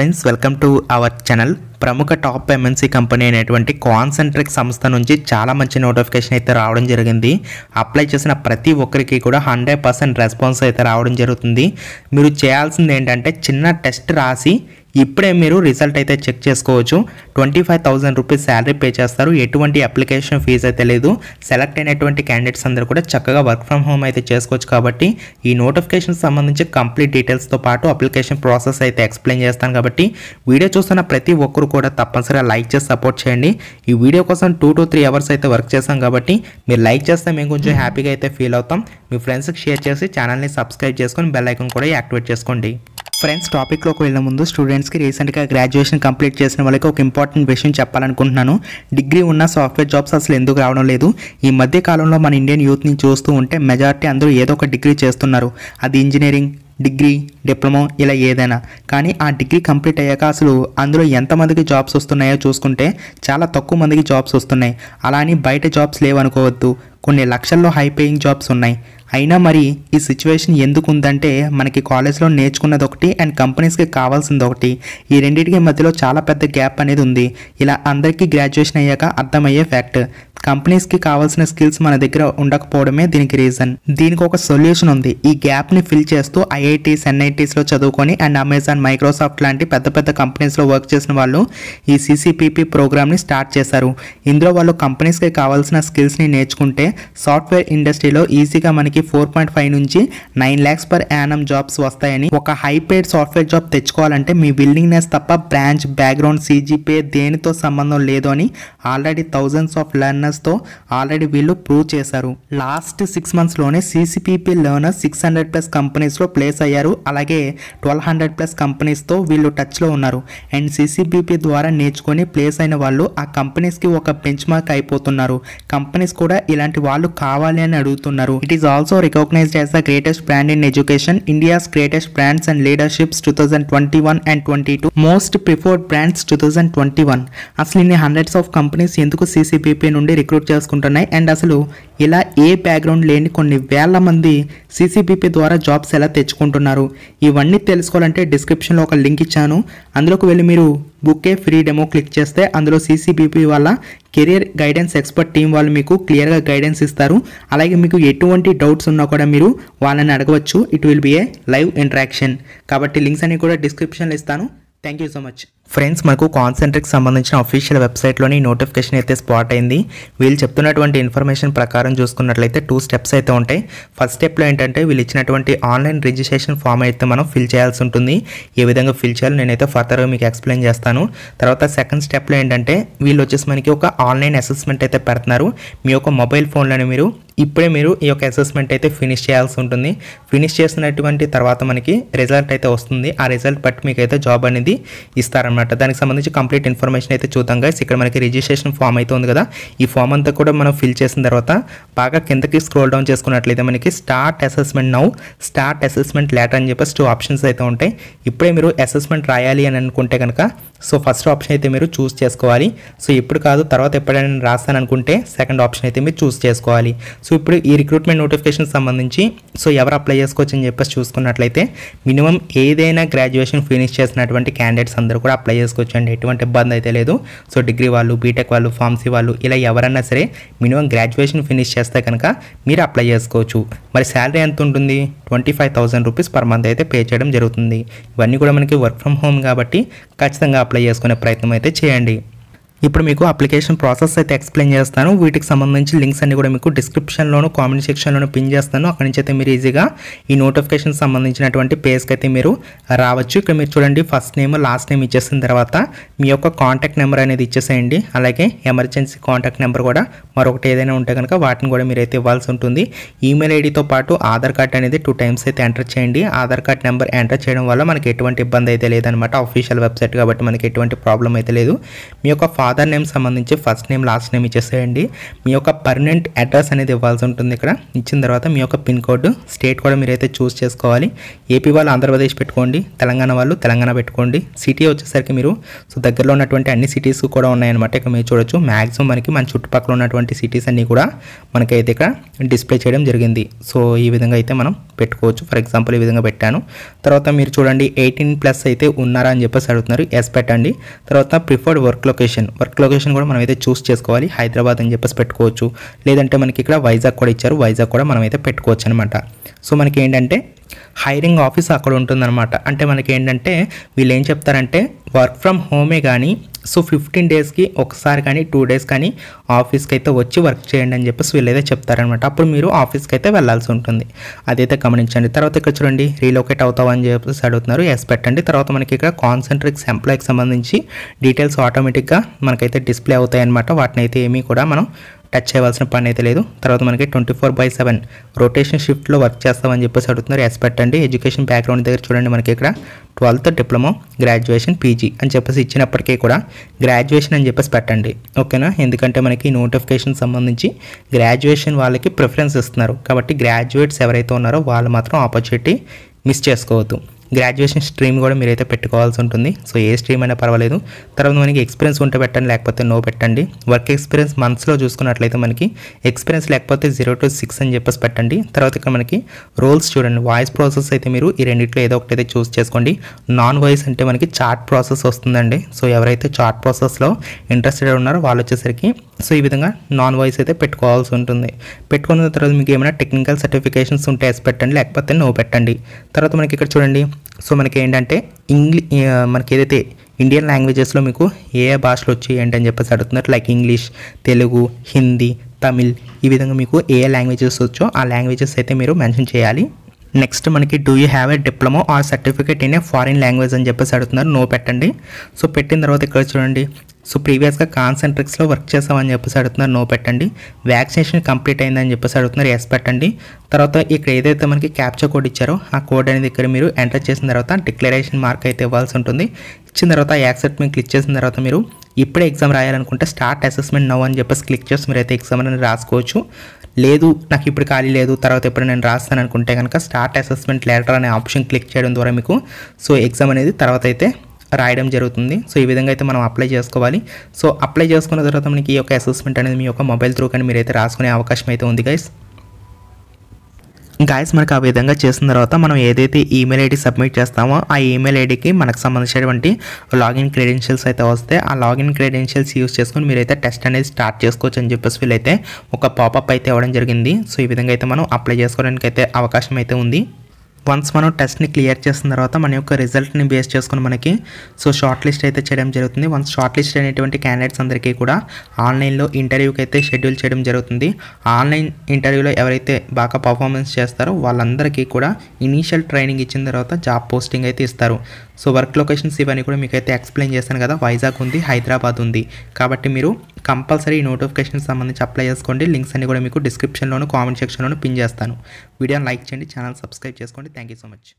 friends welcome to our channel ప్రముఖ top MNC company అయినటువంటి Concentrix సంస్థ నుంచి చాలా మంచి నోటిఫికేషన్ అయితే రావడం జరిగింది అప్లై చేసిన ప్రతి ఒక్కరికి కూడా హండ్రెడ్ రెస్పాన్స్ అయితే రావడం జరుగుతుంది మీరు చేయాల్సింది ఏంటంటే చిన్న టెస్ట్ రాసి ఇప్పుడే మీరు రిజల్ట్ అయితే చెక్ చేసుకోవచ్చు twenty five thousand rupees salary pay చేస్తారు ఎటువంటి అప్లికేషన్ ఫీజు అయితే లేదు సెలెక్ట్ అయినటువంటి క్యాండిడేట్స్ అందరూ కూడా చక్కగా వర్క్ ఫ్రమ్ హోమ్ అయితే చేసుకోవచ్చు కాబట్టి ఈ నోటిఫికేషన్ సంబంధించి కంప్లీట్ డీటెయిల్స్తో పాటు అప్లికేషన్ ప్రాసెస్ అయితే ఎక్స్ప్లెయిన్ చేస్తాను కాబట్టి వీడియో చూస్తున్న ప్రతి ఒక్కరు కూడా తప్పనిసరిగా లైక్ చేసి సపోర్ట్ చేయండి ఈ వీడియో కోసం టూ టు త్రీ అవర్స్ అయితే వర్క్ చేస్తాం కాబట్టి మీరు లైక్ చేస్తే మేము కొంచెం హ్యాపీగా అయితే ఫీల్ అవుతాం మీ ఫ్రెండ్స్కి షేర్ చేసి ఛానల్ని సబ్స్క్రైబ్ చేసుకొని బెల్ ఐకన్ కూడా యాక్టివేట్ చేసుకోండి ఫ్రెండ్స్ టాపిక్లోకి వెళ్ళే ముందు స్టూడెంట్స్కి రీసెంట్గా గ్రాడ్యుయేషన్ కంప్లీట్ చేసిన వాళ్ళకి ఒక ఇంపార్టెంట్ విషయం చెప్పాలనుకుంటున్నాను డిగ్రీ ఉన్న సాఫ్ట్వేర్ జాబ్స్ అసలు ఎందుకు రావడం లేదు ఈ మధ్య కాలంలో మన ఇండియన్ యూత్ని చూస్తూ ఉంటే మెజారిటీ అందరూ ఏదో ఒక డిగ్రీ చేస్తున్నారు అది ఇంజనీరింగ్ డిగ్రీ డిప్లొమా ఇలా ఏదైనా కానీ ఆ డిగ్రీ కంప్లీట్ అయ్యాక అసలు అందులో ఎంతమందికి జాబ్స్ వస్తున్నాయో చూసుకుంటే చాలా తక్కువ మందికి జాబ్స్ వస్తున్నాయి అలా అని బయట జాబ్స్ లేవనుకోవద్దు కొన్ని లక్షల్లో హై పేయింగ్ జాబ్స్ ఉన్నాయి అయినా మరి ఈ సిచ్యువేషన్ ఎందుకు ఉందంటే మనకి కాలేజ్లో నేర్చుకున్నది ఒకటి అండ్ కంపెనీస్కి కావాల్సింది ఒకటి ఈ రెండింటికి మధ్యలో చాలా పెద్ద గ్యాప్ అనేది ఉంది ఇలా అందరికీ గ్రాడ్యుయేషన్ అయ్యాక అర్థమయ్యే ఫ్యాక్ట్ కంపెనీస్కి కావాల్సిన స్కిల్స్ మన దగ్గర ఉండకపోవడమే దీనికి రీజన్ దీనికి ఒక సొల్యూషన్ ఉంది ఈ గ్యాప్ని ఫిల్ చేస్తూ ఐఐటీస్ ఎన్ఐటీస్లో చదువుకొని అండ్ అమెజాన్ మైక్రోసాఫ్ట్ లాంటి పెద్ద పెద్ద కంపెనీస్లో వర్క్ చేసిన వాళ్ళు ఈ సిసిపిపి ని స్టార్ట్ చేశారు ఇందులో వాళ్ళు కంపెనీస్కి కావాల్సిన స్కిల్స్ని నేర్చుకుంటే సాఫ్ట్వేర్ ఇండస్ట్రీలో ఈజీగా మనకి ఫోర్ పాయింట్ ఫైవ్ నుంచి nine lakhs per annum jobs వస్తాయని ఒక హై పేడ్ సాఫ్ట్వేర్ జాబ్ తెచ్చుకోవాలంటే మీ విల్లింగ్నెస్ తప్ప బ్రాంచ్ బ్యాక్గ్రౌండ్ సీజీపీ దేనితో సంబంధం లేదు అని ఆల్రెడీ థౌజండ్స్ ఆఫ్ లెర్నర్స్ లెర్నర్స్తో ఆల్రెడీ వీళ్ళు ప్రూవ్ చేశారు లాస్ట్ సిక్స్ మంత్స్లోనే CCPP learners six hundred plus కంపెనీస్లో ప్లేస్ అయ్యారు అలాగే ట్వెల్వ్ హండ్రెడ్ ప్లస్ కంపెనీస్తో వీళ్ళు టచ్లో ఉన్నారు అండ్ సిసిపిపి ద్వారా నేర్చుకొని ప్లేస్ అయిన వాళ్ళు ఆ కంపెనీస్కి ఒక బెంచ్ మార్క్ అయిపోతున్నారు కంపెనీస్ కూడా ఇలాంటి వాళ్ళు కావాలి అని అడుగుతున్నారు it is also recognized as the greatest brand in education India's greatest brands and leaderships two thousand twenty one and twenty two most preferred brands two thousand twenty one అసలు ఇన్ని hundreds of companies ఎందుకు సిసిపిపి నుండి recruit చేసుకుంటున్నాయి and అసలు ఇలా ఏ background లేని కొన్ని వేల మంది సిసిబిపి ద్వారా జాబ్స్ ఎలా తెచ్చుకుంటున్నారు ఇవన్నీ తెలుసుకోవాలంటే డిస్క్రిప్షన్లో ఒక లింక్ ఇచ్చాను అందులోకి వెళ్ళి మీరు బుక్కే ఫ్రీ డెమో క్లిక్ చేస్తే అందులో సిసిబిపి వాళ్ళ కెరియర్ గైడెన్స్ ఎక్స్పర్ట్ టీం వాళ్ళు మీకు క్లియర్గా గైడెన్స్ ఇస్తారు అలాగే మీకు ఎటువంటి డౌట్స్ ఉన్నా కూడా మీరు వాళ్ళని అడగవచ్చు it will be a live interaction కాబట్టి లింక్స్ అన్ని కూడా డిస్క్రిప్షన్లో ఇస్తాను thank you so much friends మనకు కాన్సెంట్రిక్ సంబంధించిన అఫీషియల్ వెబ్సైట్లోని నోటిఫికేషన్ అయితే స్పాట్ అయింది వీళ్ళు చెప్తున్నటువంటి ఇన్ఫర్మేషన్ ప్రకారం చూసుకున్నట్లయితే టూ స్టెప్స్ అయితే ఉంటాయి ఫస్ట్ స్టెప్లో ఏంటంటే వీళ్ళు ఇచ్చినటువంటి ఆన్లైన్ రిజిస్ట్రేషన్ ఫామ్ అయితే మనం ఫిల్ చేయాల్సి ఉంటుంది ఏ విధంగా ఫిల్ చేయాలో నేనైతే ఫర్దర్గా మీకు ఎక్స్ప్లెయిన్ చేస్తాను తర్వాత సెకండ్ స్టెప్లో ఏంటంటే వీళ్ళు వచ్చేసి మనకి ఒక ఆన్లైన్ అసెస్మెంట్ అయితే పెడుతున్నారు మీ యొక్క మొబైల్ ఫోన్లోనే మీరు ఇప్పుడే మీరు ఈ యొక్క అసెస్మెంట్ అయితే ఫినిష్ చేయాల్సి ఉంటుంది ఫినిష్ చేసినటువంటి తర్వాత మనకి రిజల్ట్ అయితే వస్తుంది ఆ రిజల్ట్ బట్టి మీకైతే జాబ్ అనేది ఇస్తారన్నమాట అనమాట దానికి సంబంధించి కంప్లీట్ ఇన్ఫర్మేషన్ అయితే చూద్దాం గా ఇక్కడ మనకి రిజిస్ట్రేషన్ ఫామ్ అయితే ఉంది కదా ఈ ఫామ్ అంతా కూడా మనం ఫిల్ చేసిన తర్వాత బాగా కిందకి స్క్రోల్ డౌన్ చేసుకున్నట్లయితే మనకి start assessment now start assessment later అని చెప్పేసి టూ ఆప్షన్స్ అయితే ఉంటాయి ఇప్పుడే మీరు అసెస్మెంట్ రాయాలి అని అనుకుంటే కనుక సో ఫస్ట్ ఆప్షన్ అయితే మీరు చూస్ చేసుకోవాలి సో ఇప్పుడు కాదు తర్వాత ఎప్పుడైనా రాస్తాను అనుకుంటే సెకండ్ ఆప్షన్ అయితే మీరు చూస్ చేసుకోవాలి సో ఇప్పుడు ఈ రిక్రూట్మెంట్ నోటిఫికేషన్ సంబంధించి సో ఎవరు అప్లై చేసుకోవచ్చు అని చెప్పేసి చూసుకున్నట్లయితే మినిమం ఏదైనా గ్రాడ్యుయేషన్ ఫినిష్ చేసినటువంటి క్యాండిడేట్స్ అందరూ కూడా అప్లై అప్లై చేసుకోవచ్చు అండి ఎటువంటి ఇబ్బంది అయితే లేదు సో డిగ్రీ వాళ్ళు బీటెక్ వాళ్ళు ఫార్మసీ వాళ్ళు ఇలా ఎవరన్నా సరే మినిమం గ్రాడ్యుయేషన్ ఫినిష్ చేస్తే కనుక మీరు అప్లై చేసుకోవచ్చు మరి శాలరీ ఎంత ఉంటుంది twenty five thousand rupees per month అయితే పే చేయడం జరుగుతుంది ఇవన్నీ కూడా మనకి వర్క్ ఫ్రమ్ హోమ్ కాబట్టి ఖచ్చితంగా అప్లై చేసుకునే ప్రయత్నం అయితే చేయండి ఇప్పుడు మీకు అప్లికేషన్ ప్రాసెస్ అయితే ఎక్స్ప్లెయిన్ చేస్తాను వీటికి సంబంధించి లింక్స్ అన్ని కూడా మీకు డిస్క్రిప్షన్లోను కామెంట్ సెక్షన్లోను పిన్ చేస్తాను అక్కడి నుంచి అయితే మీరు ఈజీగా ఈ నోటిఫికేషన్ సంబంధించినటువంటి పేజ్కి అయితే మీరు రావచ్చు ఇక్కడ మీరు చూడండి ఫస్ట్ నేమ్ లాస్ట్ నేమ్ ఇచ్చేసిన తర్వాత మీ యొక్క కాంటాక్ట్ నెంబర్ అనేది ఇచ్చేసేయండి అలాగే ఎమర్జెన్సీ కాంటాక్ట్ నెంబర్ కూడా మరొకటి ఏదైనా ఉంటే కనుక వాటిని కూడా మీరు అయితే ఇవ్వాల్సి ఉంటుంది ఈమెయిల్ ఐడితో పాటు ఆధార్ కార్డ్ అనేది టూ టైమ్స్ అయితే ఎంటర్ చేయండి ఆధార్ కార్డ్ నెంబర్ ఎంటర్ చేయడం వల్ల మనకి ఎటువంటి ఇబ్బంది అయితే లేదనమాట అఫీషియల్ వెబ్సైట్ కాబట్టి మనకి ఎటువంటి ప్రాబ్లం అయితే లేదు మీ యొక్క ఫాదర్ నేమ్ సంబంధించి ఫస్ట్ నేమ్ లాస్ట్ నేమ్ ఇచ్చేసేయండి మీ యొక్క పర్మనెంట్ అడ్రస్ అనేది ఇవ్వాల్సి ఉంటుంది ఇక్కడ ఇచ్చిన తర్వాత మీ యొక్క పిన్ కోడ్ స్టేట్ కూడా మీరైతే చూస్ చేసుకోవాలి ఏపీ వాళ్ళు ఆంధ్రప్రదేశ్ పెట్టుకోండి తెలంగాణ వాళ్ళు తెలంగాణ పెట్టుకోండి సిటీ వచ్చేసరికి మీరు సో దగ్గరలో ఉన్నటువంటి అన్ని సిటీస్ కూడా ఉన్నాయన్నమాట ఇక్కడ మీరు చూడొచ్చు మ్యాక్సిమం మనకి మన చుట్టుపక్కల ఉన్నటువంటి సిటీస్ అన్నీ కూడా మనకైతే ఇక్కడ డిస్ప్లే చేయడం జరిగింది సో ఈ విధంగా అయితే మనం పెట్టుకోవచ్చు ఫర్ ఎగ్జాంపుల్ ఈ విధంగా పెట్టాను తర్వాత మీరు చూడండి ఎయిటీన్ ప్లస్ అయితే ఉన్నారా అని చెప్పేసి అడుగుతున్నారు ఎస్ పెట్టండి తర్వాత preferred work location work location కూడా మనమైతే చూస్ చేసుకోవాలి హైదరాబాద్ అని చెప్పేసి పెట్టుకోవచ్చు లేదంటే మనకి ఇక్కడ వైజాగ్ కూడా ఇచ్చారు వైజాగ్ కూడా మనమైతే పెట్టుకోవచ్చు అనమాట సో మనకి ఏంటంటే హైరింగ్ ఆఫీస్ అక్కడ ఉంటుందన్నమాట అంటే మనకి ఏంటంటే వీళ్ళు ఏం చెప్తారంటే వర్క్ ఫ్రమ్ హోమే కానీ సో ఫిఫ్టీన్ డేస్కి ఒకసారి కానీ టూ డేస్ కానీ ఆఫీస్కి అయితే వచ్చి వర్క్ చేయండి అని చెప్పేసి వీళ్ళైతే చెప్తారనమాట అప్పుడు మీరు ఆఫీస్కి అయితే వెళ్ళాల్సి ఉంటుంది అదైతే గమనించండి తర్వాత ఇక్కడ చూడండి రీలొకేట్ అవుతామని చెప్పేసి అడుగుతున్నారు ఎస్ పెట్టండి తర్వాత మనకి ఇక్కడ కాన్సన్ట్రిక్స్ ఎంప్లాయ్కి సంబంధించి డీటెయిల్స్ ఆటోమేటిక్గా మనకైతే డిస్ప్లే అవుతాయి అనమాట వాటిని అయితే ఏమీ కూడా మనం టచ్ చేయవలసిన పని అయితే లేదు తర్వాత మనకి twenty four by seven rotation షిఫ్ట్లో వర్క్ చేస్తామని చెప్పేసి అడుగుతున్నారు ఎస్పెక్ట్ అండి ఎడ్యుకేషన్ బ్యాక్గ్రౌండ్ దగ్గర చూడండి మనకి ఇక్కడ ట్వెల్త్ డిప్లొమా గ్రాడ్యుయేషన్ పీజీ అని చెప్పేసి ఇచ్చినప్పటికీ కూడా గ్రాడ్యుయేషన్ అని చెప్పేసి పెట్టండి ఓకేనా ఎందుకంటే మనకి నోటిఫికేషన్ సంబంధించి గ్రాడ్యుయేషన్ వాళ్ళకి ప్రిఫరెన్స్ ఇస్తున్నారు కాబట్టి గ్రాడ్యుయేట్స్ ఎవరైతే ఉన్నారో వాళ్ళు మాత్రం ఆపర్చునిటీ మిస్ చేసుకోవద్దు గ్రాడ్యుయేషన్ స్ట్రీమ్ కూడా మీరైతే పెట్టుకోవాల్సి ఉంటుంది సో ఏ స్ట్రీమ్ అయినా పర్వాలేదు తర్వాత మనకి ఎక్స్పీరియన్స్ ఉంటే పెట్టండి లేకపోతే నో పెట్టండి వర్క్ ఎక్స్పీరియన్స్ మంత్స్లో చూసుకున్నట్లయితే మనకి ఎక్స్పీరియన్స్ లేకపోతే జీరో టు సిక్స్ అని చెప్పేసి పెట్టండి తర్వాత ఇక్కడ మనకి రోల్స్ చూడండి వాయిస్ ప్రాసెస్ అయితే మీరు ఈ రెండిట్లో ఏదో ఒకటి అయితే చూస్ చేసుకోండి నాన్ వాయిస్ అంటే మనకి చాట్ ప్రాసెస్ వస్తుందండి సో ఎవరైతే చార్ట్ ప్రాసెస్లో ఇంట్రెస్టెడ్ ఉన్నారో వాళ్ళు వచ్చేసరికి సో ఈ విధంగా నాన్ వాయిస్ అయితే పెట్టుకోవాల్సి ఉంటుంది పెట్టుకున్న తర్వాత మీకు ఏమైనా టెక్నికల్ సర్టిఫికేషన్స్ ఉంటే ఎస్ పెట్టండి లేకపోతే నో పెట్టండి తర్వాత మనకి ఇక్కడ చూడండి సో మనకి ఏంటంటే ఇంగ్లీ మనకి ఏదైతే ఇండియన్ లాంగ్వేజెస్లో మీకు ఏ ఏ భాషలు వచ్చి ఏంటని చెప్పేసి అడుగుతున్నారు లైక్ ఇంగ్లీష్ తెలుగు హిందీ తమిళ్ ఈ విధంగా మీకు ఏ లాంగ్వేజెస్ వచ్చో ఆ లాంగ్వేజెస్ అయితే మీరు మెన్షన్ చేయాలి నెక్స్ట్ మనకి do you have a diploma or certificate in a foreign language అని చెప్పేసి అడుగుతున్నారు నో పెట్టండి సో పెట్టిన తర్వాత ఇక్కడ చూడండి సో ప్రీవియస్గా కాన్సెంట్రిక్స్లో వర్క్ చేసామని చెప్పేసి అడుగుతున్నారు నో పెట్టండి వ్యాక్సినేషన్ కంప్లీట్ అయిందని చెప్పేసి అడుగుతున్నారు ఎస్ పెట్టండి తర్వాత ఇక్కడ ఏదైతే మనకి క్యాప్చర్ కోడ్ ఇచ్చారో ఆ కోడ్ అనేది ఇక్కడ మీరు ఎంటర్ చేసిన తర్వాత డిక్లరేషన్ మార్క్ అయితే ఇవ్వాల్సి ఉంటుంది ఇచ్చిన తర్వాత యాక్సెప్ట్ మీకు క్లిక్ చేసిన తర్వాత మీరు ఇప్పుడే ఎగ్జామ్ రాయాలనుకుంటే స్టార్ట్ అసెస్మెంట్ నవ్వు అని చెప్పేసి క్లిక్ చేసి మీరు అయితే ఎగ్జామ్ అనేది రాసుకోవచ్చు లేదు నాకు ఇప్పుడు ఖాళీ లేదు తర్వాత ఎప్పుడు నేను రాస్తాను అనుకుంటే కనుక స్టార్ట్ అసెస్మెంట్ లెటర్ అనే ఆప్షన్ క్లిక్ చేయడం ద్వారా మీకు సో ఎగ్జామ్ అనేది తర్వాత అయితే రాయడం జరుగుతుంది సో ఈ విధంగా అయితే మనం అప్లై చేసుకోవాలి సో అప్లై చేసుకున్న తర్వాత మనకి ఈ యొక్క అసెస్మెంట్ అనేది మీ యొక్క మొబైల్ త్రూ కానీ మీరైతే రాసుకునే అవకాశం అయితే ఉంది గైస్ గాయస్ మనకు ఆ విధంగా చేసిన తర్వాత మనం ఏదైతే ఈమెయిల్ ఐడి సబ్మిట్ చేస్తామో ఆ ఈమెయిల్ ఐడికి మనకు సంబంధించినటువంటి లాగిన్ క్రెడెన్షియల్స్ అయితే వస్తే ఆ లాగిన్ క్రెడెన్షియల్స్ యూస్ చేసుకుని మీరైతే టెస్ట్ అనేది స్టార్ట్ చేసుకోవచ్చు అని చెప్పేసి వీళ్ళైతే ఒక పాపప్ అయితే ఇవ్వడం జరిగింది సో ఈ విధంగా అయితే మనం అప్లై చేసుకోవడానికి అయితే అవకాశం అయితే ఉంది వన్స్ మనం టెస్ట్ని క్లియర్ చేసిన తర్వాత మన యొక్క రిజల్ట్ని బేస్ చేసుకుని మనకి సో షార్ట్ లిస్ట్ అయితే చేయడం జరుగుతుంది వన్స్ షార్ట్ లిస్ట్ అయినటువంటి క్యాండిడేట్స్ అందరికీ కూడా ఆన్లైన్లో ఇంటర్వ్యూకి అయితే షెడ్యూల్ చేయడం జరుగుతుంది ఆన్లైన్ ఇంటర్వ్యూలో ఎవరైతే బాగా పర్ఫార్మెన్స్ చేస్తారో వాళ్ళందరికీ కూడా ఇనీషియల్ ట్రైనింగ్ ఇచ్చిన తర్వాత జాబ్ పోస్టింగ్ అయితే ఇస్తారు సో వర్క్ లొకేషన్స్ ఇవన్నీ కూడా మీకైతే ఎక్స్ప్లెయిన్ చేశాను కదా వైజాగ్ ఉంది హైదరాబాద్ ఉంది కాబట్టి మీరు కంపల్సరీ నోటిఫికేషన్ సంబంధించి అప్లై చేసుకోండి లింక్స్ అన్ని కూడా మీకు డిస్క్రిప్షన్లోను కామెంట్ సెక్షన్లోను పిన్ చేస్తాను వీడియోని లైక్ చేయండి ఛానల్ సబ్స్క్రైబ్ చేసుకోండి థ్యాంక్ యూ సో మచ్